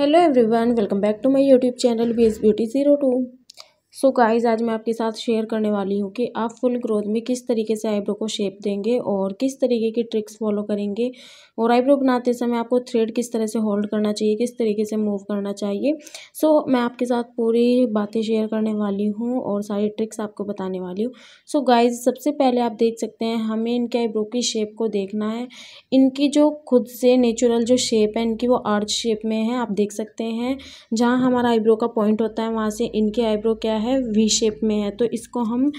hello everyone welcome back to my YouTube channel B S beauty zero two so so guys आज मैं आपके साथ share करने वाली हूँ कि आप फुल ग्रोथ में किस तरीके से आईब्रो को शेप देंगे और किस तरीके की ट्रिक्स फॉलो करेंगे और आईब्रो बनाते समय आपको थ्रेड किस तरह से होल्ड करना चाहिए किस तरीके से मूव करना चाहिए सो so, मैं आपके साथ पूरी बातें शेयर करने वाली हूँ और सारी ट्रिक्स आपको बताने वाली हूँ सो so, गाइज़ सबसे पहले आप देख सकते हैं हमें इनके आईब्रो की शेप को देखना है इनकी जो खुद से नेचुरल जो शेप है इनकी वो आर्ट शेप में है आप देख सकते हैं जहाँ हमारा आईब्रो का पॉइंट होता है वहाँ से इनके आईब्रो क्या है है वी शेप में है तो इसको हम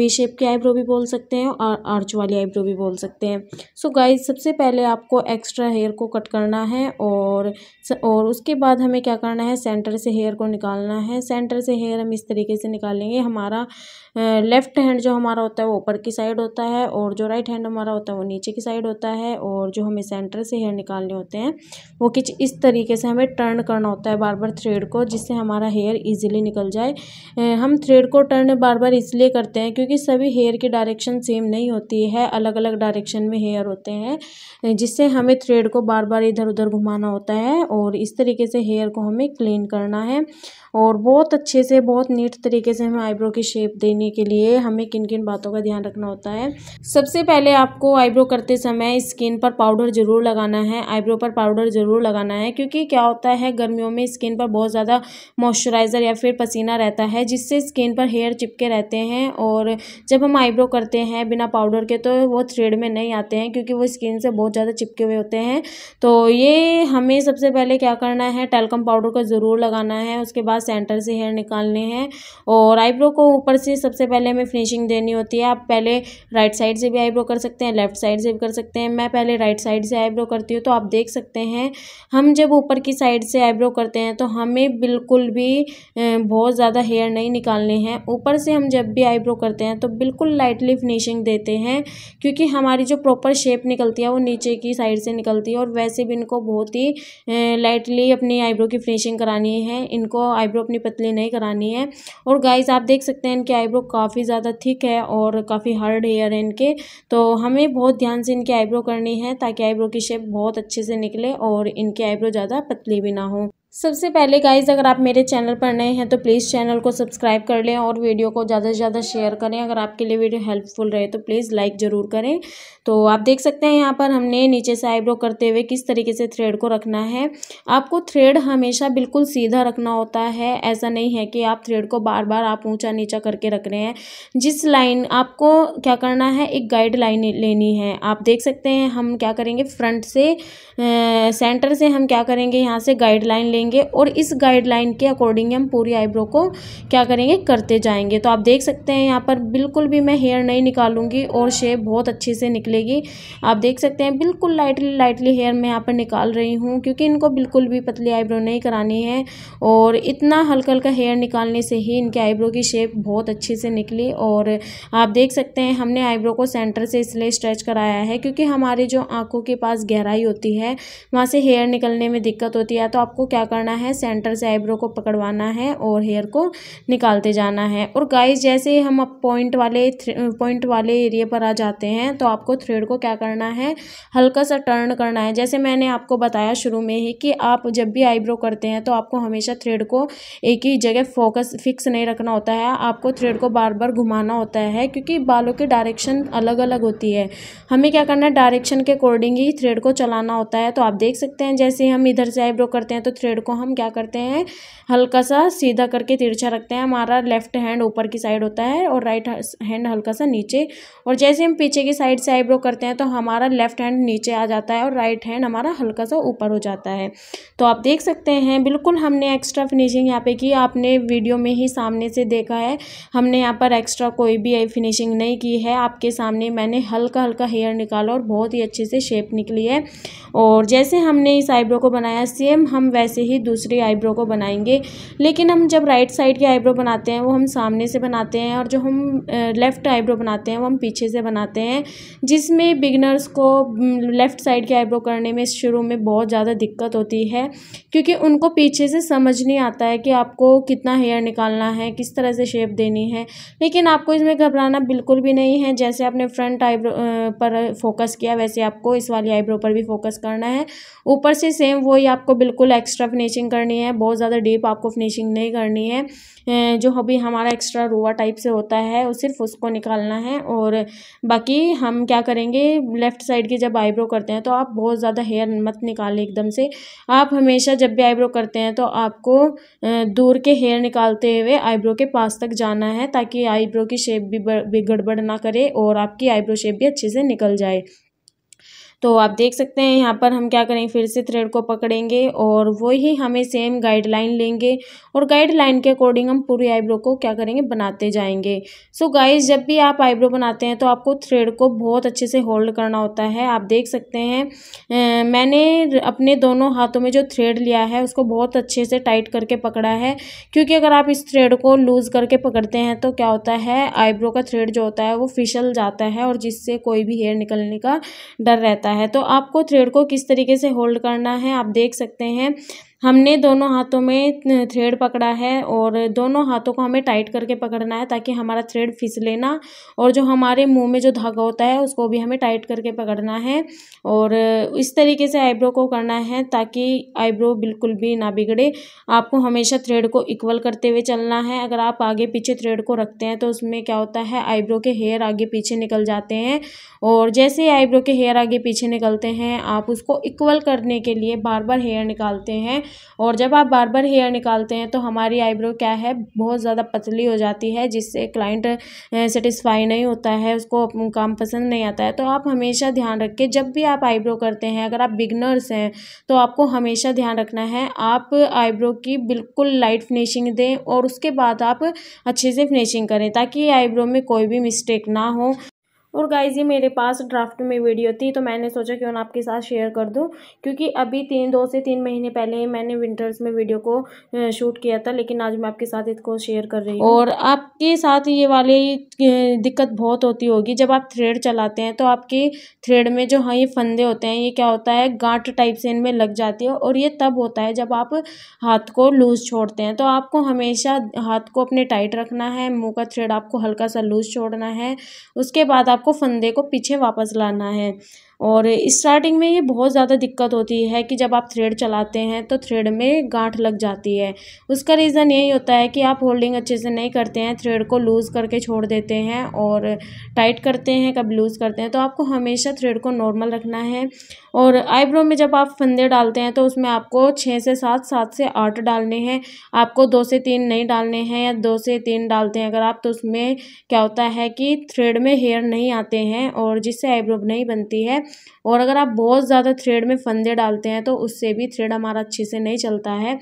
वी शेप की आईब्रो भी बोल सकते हैं और आर्च वाली आईब्रो भी बोल सकते हैं सो so सबसे पहले आपको एक्स्ट्रा हेयर को कट करना है और और उसके बाद हमें क्या करना है सेंटर से हेयर को निकालना है सेंटर से हेयर हम इस तरीके से निकालेंगे हमारा लेफ़्ट हैंड जो हमारा होता है वो ऊपर की साइड होता है और जो राइट हैंड हमारा होता है वो नीचे की साइड होता है और जो हमें सेंटर से हेयर निकालने होते हैं वो किच इस तरीके से हमें टर्न करना होता है बार बार थ्रेड को जिससे हमारा हेयर इजीली निकल जाए हैं हम थ्रेड को टर्न बार बार इसलिए करते हैं क्योंकि सभी हेयर की डायरेक्शन सेम नहीं होती है अलग अलग डायरेक्शन में हेयर होते हैं जिससे हमें थ्रेड को बार बार इधर उधर घुमाना होता है और इस तरीके से हेयर को हमें क्लीन करना है और बहुत अच्छे से बहुत नीट तरीके से हमें आईब्रो की शेप देने के लिए हमें किन किन बातों का ध्यान रखना होता है सबसे पहले आपको आईब्रो करते समय स्किन पर पाउडर ज़रूर लगाना है आईब्रो पर पाउडर ज़रूर लगाना है क्योंकि क्या होता है गर्मियों में स्किन पर बहुत ज़्यादा मॉइस्चराइज़र या फिर पसीना रहता है जिससे स्किन पर हेयर चिपके रहते हैं और जब हम आईब्रो करते हैं बिना पाउडर के तो वो थ्रेड में नहीं आते हैं क्योंकि वो स्किन से बहुत ज़्यादा चिपके हुए होते हैं तो ये हमें सबसे पहले क्या करना है टेलकम पाउडर को ज़रूर लगाना है उसके बाद बार सेंटर से हेयर निकालने हैं और आईब्रो को ऊपर से सबसे पहले हमें फिनिशिंग देनी होती है आप पहले राइट साइड से भी आईब्रो कर सकते हैं लेफ्ट साइड से भी कर सकते हैं मैं पहले राइट साइड से आईब्रो करती हूँ तो आप देख सकते हैं हम जब ऊपर की साइड से आईब्रो करते हैं तो हमें बिल्कुल भी बहुत ज़्यादा हेयर नहीं निकालने हैं ऊपर से हम जब भी आईब्रो करते हैं तो बिल्कुल लाइटली फिनिशिंग देते हैं क्योंकि हमारी जो प्रॉपर शेप निकलती है वो नीचे की साइड से निकलती है और वैसे भी इनको बहुत ही लाइटली अपनी आईब्रो की फिनिशिंग करानी है इनको आईब्रो अपनी पतली नहीं करानी है और गाइज आप देख सकते हैं इनके आईब्रो काफ़ी ज़्यादा थिक है और काफ़ी हार्ड हेयर है इनके तो हमें बहुत ध्यान से इनके आईब्रो करनी है ताकि आईब्रो की शेप बहुत अच्छे से निकले और इनके आईब्रो ज़्यादा पतली भी ना हो सबसे पहले गाइज अगर आप मेरे चैनल पर नए हैं तो प्लीज़ चैनल को सब्सक्राइब कर लें और वीडियो को ज़्यादा से ज़्यादा शेयर करें अगर आपके लिए वीडियो हेल्पफुल रहे तो प्लीज़ लाइक ज़रूर करें तो आप देख सकते हैं यहाँ पर हमने नीचे से आईब्रो करते हुए किस तरीके से थ्रेड को रखना है आपको थ्रेड हमेशा बिल्कुल सीधा रखना होता है ऐसा नहीं है कि आप थ्रेड को बार बार आप ऊँचा नीचा करके रख रहे हैं जिस लाइन आपको क्या करना है एक गाइड लाइन लेनी है आप देख सकते हैं हम क्या करेंगे फ्रंट से सेंटर से हम क्या करेंगे यहाँ से गाइड लाइन करेंगे और इस गाइडलाइन के अकॉर्डिंग हम पूरी आईब्रो को क्या करेंगे करते जाएंगे तो आप देख सकते हैं यहाँ पर बिल्कुल भी मैं हेयर नहीं निकालूंगी और शेप बहुत अच्छे से निकलेगी आप देख सकते हैं बिल्कुल लाइटली लाइटली हेयर मैं यहाँ पर निकाल रही हूँ क्योंकि इनको बिल्कुल भी पतली आईब्रो नहीं करानी है और इतना हल्का हल्का हेयर निकालने से ही इनके आईब्रो की शेप बहुत अच्छे से निकली और आप देख सकते हैं हमने आईब्रो को सेंटर से इसलिए स्ट्रेच कराया है क्योंकि हमारे जो आँखों के पास गहराई होती है वहाँ से हेयर निकलने में दिक्कत होती है तो आपको क्या पकड़ना है सेंटर से आईब्रो को पकड़वाना है और हेयर को निकालते जाना है और गाइस जैसे हम अब पॉइंट वाले पॉइंट वाले एरिया पर आ जाते हैं तो आपको थ्रेड को क्या करना है हल्का सा टर्न करना है जैसे मैंने आपको बताया शुरू में ही कि आप जब भी आईब्रो करते हैं तो आपको हमेशा थ्रेड को एक ही जगह फोकस फिक्स नहीं रखना होता है आपको थ्रेड को बार बार घुमाना होता है क्योंकि बालों की डायरेक्शन अलग अलग होती है हमें क्या करना है डायरेक्शन के अकॉर्डिंग ही थ्रेड को चलाना होता है तो आप देख सकते हैं जैसे हम इधर से आईब्रो करते हैं तो थ्रेड साइड को हम क्या करते हैं हल्का सा सीधा करके तिरछा रखते हैं हमारा लेफ्ट हैंड ऊपर की साइड होता है और राइट हैंड हल्का सा नीचे और जैसे हम पीछे की साइड से आईब्रो करते हैं तो हमारा लेफ्ट हैंड नीचे आ जाता है और राइट हैंड हमारा हल्का सा ऊपर हो जाता है तो आप देख सकते हैं बिल्कुल हमने एक्स्ट्रा फिनिशिंग यहाँ पे की आपने वीडियो में ही सामने से देखा है हमने यहाँ पर एक्स्ट्रा कोई भी फिनिशिंग नहीं की है आपके सामने मैंने हल्का हल्का हेयर निकाला और बहुत ही अच्छे से शेप निकली है और जैसे हमने इस आईब्रो को बनाया सेम हम वैसे ही दूसरी आईब्रो को बनाएंगे लेकिन हम जब राइट साइड की आईब्रो बनाते हैं वो हम सामने से बनाते हैं और जो हम लेफ़्ट आईब्रो बनाते हैं वो हम पीछे से बनाते हैं जिसमें बिगनर्स को लेफ़्ट साइड की आईब्रो करने में शुरू में बहुत ज़्यादा दिक्कत होती है क्योंकि उनको पीछे से समझ नहीं आता है कि आपको कितना हेयर निकालना है किस तरह से शेप देनी है लेकिन आपको इसमें घबराना बिल्कुल भी नहीं है जैसे आपने फ्रंट आईब्रो पर फोकस किया वैसे आपको इस वाली आईब्रो पर भी फोकस करना है ऊपर से सेम वही आपको बिल्कुल एक्स्ट्रा फिनिशिंग करनी है बहुत ज़्यादा डीप आपको फिनिशिंग नहीं करनी है जो अभी हमारा एक्स्ट्रा रोवा टाइप से होता है वो सिर्फ उसको निकालना है और बाकी हम क्या करेंगे लेफ़्ट साइड की जब आईब्रो करते हैं तो आप बहुत ज़्यादा हेयर मत निकालें एकदम से आप हमेशा जब भी आईब्रो करते हैं तो आपको दूर के हेयर निकालते हुए आईब्रो के पास तक जाना है ताकि आईब्रो की शेप भी गड़बड़ ना करे और आपकी आईब्रो शेप भी अच्छे से निकल जाए तो आप देख सकते हैं यहाँ पर हम क्या करेंगे फिर से थ्रेड को पकड़ेंगे और वही हमें सेम गाइडलाइन लेंगे और गाइडलाइन के अकॉर्डिंग हम पूरी आईब्रो को क्या करेंगे बनाते जाएंगे सो so गाइज जब भी आप आईब्रो बनाते हैं तो आपको थ्रेड को बहुत अच्छे से होल्ड करना होता है आप देख सकते हैं मैंने अपने दोनों हाथों में जो थ्रेड लिया है उसको बहुत अच्छे से टाइट करके पकड़ा है क्योंकि अगर आप इस थ्रेड को लूज़ करके पकड़ते हैं तो क्या होता है आईब्रो का थ्रेड जो होता है वो फिसल जाता है और जिससे कोई भी हेयर निकलने का डर रहता है जाता है तो आपको थ्रेड को किस तरीके से होल्ड करना है आप देख सकते हैं हमने दोनों हाथों में थ्रेड पकड़ा है और दोनों हाथों को हमें टाइट करके पकड़ना है ताकि हमारा थ्रेड फिसले ना और जो हमारे मुंह में जो धागा होता है उसको भी हमें टाइट करके पकड़ना है और इस तरीके से आईब्रो को करना है ताकि आईब्रो बिल्कुल भी ना बिगड़े आपको हमेशा थ्रेड को इक्वल करते हुए चलना है अगर आप आगे पीछे थ्रेड को रखते हैं तो उसमें क्या होता है आईब्रो के हेयर आगे पीछे निकल जाते हैं और जैसे ही आईब्रो के हेयर आगे पीछे निकलते हैं आप उसको इक्वल करने के लिए बार बार हेयर निकालते हैं और जब आप बार बार हेयर निकालते हैं तो हमारी आईब्रो क्या है बहुत ज़्यादा पतली हो जाती है जिससे क्लाइंट सेटिस्फाई नहीं होता है उसको काम पसंद नहीं आता है तो आप हमेशा ध्यान रख के जब भी आप आईब्रो करते हैं अगर आप बिगनर्स हैं तो आपको हमेशा ध्यान रखना है आप आईब्रो की बिल्कुल लाइट फिनिशिंग दें और उसके बाद आप अच्छे से फिनिशिंग करें ताकि आईब्रो में कोई भी मिस्टेक ना हो और गाइज ये मेरे पास ड्राफ्ट में वीडियो थी तो मैंने सोचा क्यों उन आपके साथ शेयर कर दूं क्योंकि अभी तीन दो से तीन महीने पहले ही मैंने विंटर्स में वीडियो को शूट किया था लेकिन आज मैं आपके साथ इसको शेयर कर रही हूँ और आपके साथ ये वाली दिक्कत बहुत होती होगी जब आप थ्रेड चलाते हैं तो आपके थ्रेड में जो हाँ ये फंदे होते हैं ये क्या होता है गांठ टाइप से इनमें लग जाती है और ये तब होता है जब आप हाथ को लूज़ छोड़ते हैं तो आपको हमेशा हाथ को अपने टाइट रखना है मुँह का थ्रेड आपको हल्का सा लूज़ छोड़ना है उसके बाद आप आपको फंदे को पीछे वापस लाना है और स्टार्टिंग में ये बहुत ज़्यादा दिक्कत होती है कि जब आप थ्रेड चलाते हैं तो थ्रेड में गांठ लग जाती है उसका रीज़न यही होता है कि आप होल्डिंग अच्छे से नहीं करते हैं थ्रेड को लूज़ करके छोड़ देते हैं और टाइट करते हैं कब लूज़ करते हैं तो आपको हमेशा थ्रेड को नॉर्मल रखना है और आईब्रो में जब आप फंदे डालते हैं तो उसमें आपको छः से सात सात से आठ डालने हैं आपको दो से तीन नहीं डालने हैं या दो से तीन डालते हैं अगर आप तो उसमें क्या होता है कि थ्रेड में हेयर नहीं आते हैं और जिससे आईब्रो नहीं बनती है और अगर आप बहुत ज़्यादा थ्रेड में फंदे डालते हैं तो उससे भी थ्रेड हमारा अच्छे से नहीं चलता है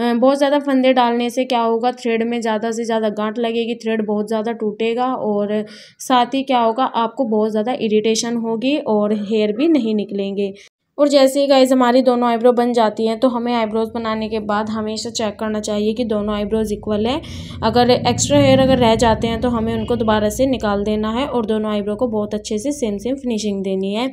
बहुत ज़्यादा फंदे डालने से क्या होगा थ्रेड में ज़्यादा से ज़्यादा गांठ लगेगी थ्रेड बहुत ज़्यादा टूटेगा और साथ ही क्या होगा आपको बहुत ज़्यादा इरीटेशन होगी और हेयर भी नहीं निकलेंगे और जैसे ही गाइज हमारी दोनों आईब्रो बन जाती हैं तो हमें आईब्रोज़ बनाने के बाद हमेशा चेक करना चाहिए कि दोनों आईब्रोज़ इक्वल है अगर एक्स्ट्रा हेयर अगर रह जाते हैं तो हमें उनको दोबारा से निकाल देना है और दोनों आईब्रो को बहुत अच्छे से सेम सेम फिनिशिंग देनी है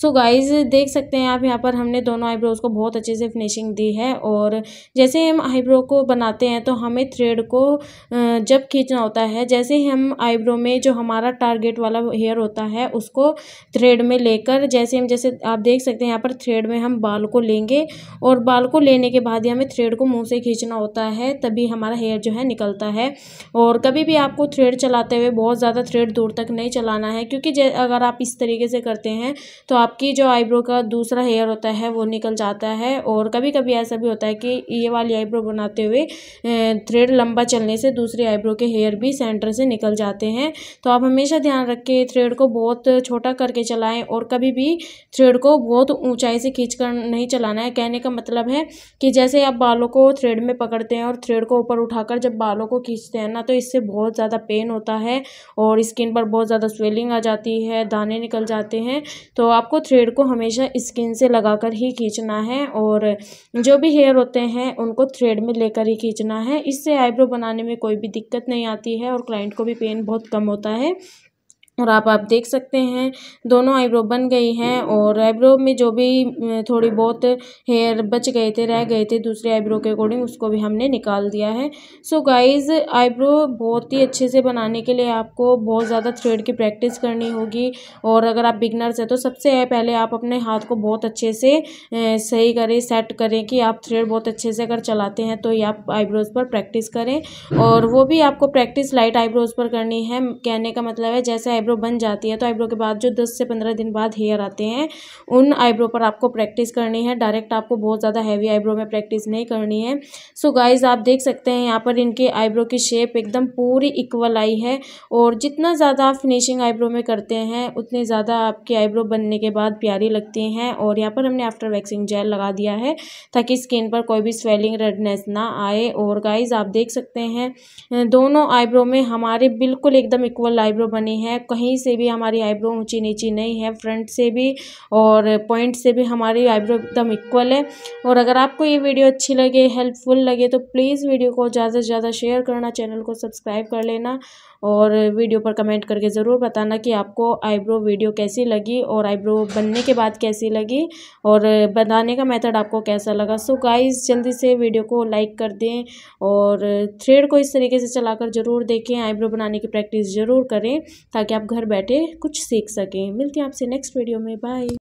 सो so गाइज देख सकते हैं आप यहाँ पर हमने दोनों आईब्रोज़ को बहुत अच्छे से फिनिशिंग दी है और जैसे हम आईब्रो को बनाते हैं तो हमें थ्रेड को जब खींचना होता है जैसे ही हम आईब्रो में जो हमारा टारगेट वाला हेयर होता है उसको थ्रेड में लेकर जैसे हम जैसे आप देख सकते हैं यहाँ पर पर थ्रेड में हम बाल को लेंगे और बाल को लेने के बाद ही हमें थ्रेड को मुंह से खींचना होता है तभी हमारा हेयर जो है निकलता है और कभी भी आपको थ्रेड चलाते हुए बहुत ज़्यादा थ्रेड दूर तक नहीं चलाना है क्योंकि अगर आप इस तरीके से करते हैं तो आपकी जो आईब्रो का दूसरा हेयर होता है वो निकल जाता है और कभी कभी ऐसा भी होता है कि ये वाली आईब्रो बनाते हुए थ्रेड लंबा चलने से दूसरी आईब्रो के हेयर भी सेंटर से निकल जाते हैं तो आप हमेशा ध्यान रखें थ्रेड को बहुत छोटा करके चलाएं और कभी भी थ्रेड को बहुत ऊंचाई से खींच कर नहीं चलाना है कहने का मतलब है कि जैसे आप बालों को थ्रेड में पकड़ते हैं और थ्रेड को ऊपर उठाकर जब बालों को खींचते हैं ना तो इससे बहुत ज़्यादा पेन होता है और स्किन पर बहुत ज़्यादा स्वेलिंग आ जाती है दाने निकल जाते हैं तो आपको थ्रेड को हमेशा स्किन से कर ही खींचना है और जो भी हेयर होते हैं उनको थ्रेड में लेकर ही खींचना है इससे आईब्रो बनाने में कोई भी दिक्कत नहीं आती है और क्लाइंट को भी पेन बहुत कम होता है और आप आप देख सकते हैं दोनों आईब्रो बन गई हैं और आईब्रो में जो भी थोड़ी बहुत हेयर बच गए थे रह गए थे दूसरे आईब्रो के अकॉर्डिंग उसको भी हमने निकाल दिया है सो गाइस आईब्रो बहुत ही अच्छे से बनाने के लिए आपको बहुत ज़्यादा थ्रेड की प्रैक्टिस करनी होगी और अगर आप बिगनर्स हैं तो सबसे पहले आप अपने हाथ को बहुत अच्छे से सही करें सेट करें कि आप थ्रेड बहुत अच्छे से अगर चलाते हैं तो ये आप आईब्रोज़ पर प्रैक्टिस करें और वो भी आपको प्रैक्टिस लाइट आईब्रोज़ पर करनी है कहने का मतलब है जैसे आईब्रो आईब्रो बन जाती है तो आईब्रो के बाद जो 10 से 15 दिन बाद हेयर आते हैं उन आईब्रो पर आपको प्रैक्टिस करनी है डायरेक्ट आपको बहुत ज़्यादा हैवी आईब्रो में प्रैक्टिस नहीं करनी है सो so गाइज आप देख सकते हैं यहाँ पर इनके आईब्रो की शेप एकदम पूरी इक्वल आई है और जितना ज़्यादा आप फिनिशिंग आईब्रो में करते हैं उतनी ज़्यादा आपकी आईब्रो बनने के बाद प्यारी लगती हैं और यहाँ पर हमने आफ्टर वैक्सिंग जेल लगा दिया है ताकि स्किन पर कोई भी स्वेलिंग रेडनेस ना आए और गाइज आप देख सकते हैं दोनों आईब्रो में हमारे बिल्कुल एकदम इक्वल आईब्रो बनी है कहीं कहीं से भी हमारी आईब्रो ऊँची नीची नहीं है फ्रंट से भी और पॉइंट से भी हमारी आईब्रो एकदम इक्वल है और अगर आपको ये वीडियो अच्छी लगे हेल्पफुल लगे तो प्लीज़ वीडियो को ज़्यादा से ज़्यादा शेयर करना चैनल को सब्सक्राइब कर लेना और वीडियो पर कमेंट करके ज़रूर बताना कि आपको आईब्रो वीडियो कैसी लगी और आईब्रो बनने के बाद कैसी लगी और बनाने का मेथड आपको कैसा लगा सो गाइस जल्दी से वीडियो को लाइक कर दें और थ्रेड को इस तरीके से चलाकर ज़रूर देखें आईब्रो बनाने की प्रैक्टिस ज़रूर करें ताकि आप घर बैठे कुछ सीख सकें मिलते हैं आपसे नेक्स्ट वीडियो में बाय